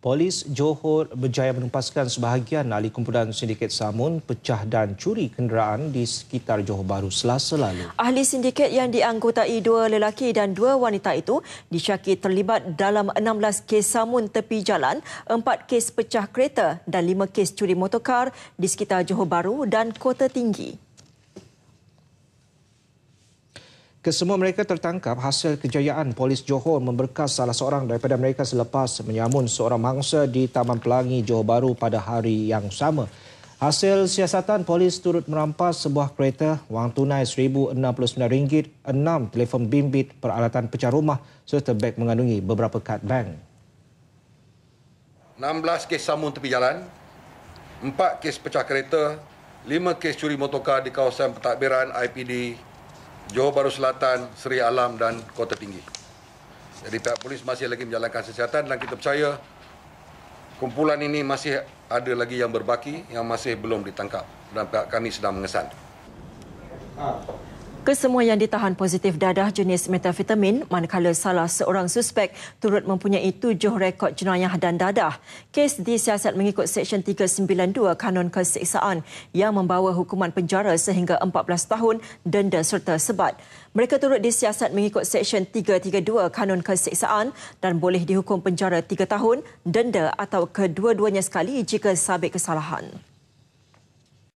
Polis Johor berjaya menumpaskan sebahagian ahli kumpulan sindiket Samun pecah dan curi kenderaan di sekitar Johor Bahru selasa lalu. Ahli sindiket yang dianggotai dua lelaki dan dua wanita itu disyaki terlibat dalam 16 kes Samun tepi jalan, 4 kes pecah kereta dan 5 kes curi motokar di sekitar Johor Bahru dan Kota Tinggi. Kesemua mereka tertangkap hasil kejayaan polis Johor memberkas salah seorang daripada mereka selepas menyamun seorang mangsa di Taman Pelangi Johor Baru pada hari yang sama. Hasil siasatan polis turut merampas sebuah kereta, wang tunai RM1,069, enam telefon bimbit peralatan pecah rumah serta beg mengandungi beberapa kad bank. 16 kes samun tepi jalan, 4 kes pecah kereta, 5 kes curi motokar di kawasan pentadbiran IPD Johor Baru Selatan, Seri Alam dan Kota Tinggi. Jadi pihak polis masih lagi menjalankan kesihatan dan kita percaya kumpulan ini masih ada lagi yang berbaki yang masih belum ditangkap dan pihak kami sedang mengesan. Ha. Kesemua yang ditahan positif dadah jenis metafetamin manakala salah seorang suspek turut mempunyai tujuh rekod jenayah dan dadah. Kes disiasat mengikut Seksyen 392 Kanun Keseksaan yang membawa hukuman penjara sehingga 14 tahun denda serta sebat. Mereka turut disiasat mengikut Seksyen 332 Kanun Keseksaan dan boleh dihukum penjara 3 tahun denda atau kedua-duanya sekali jika sabit kesalahan.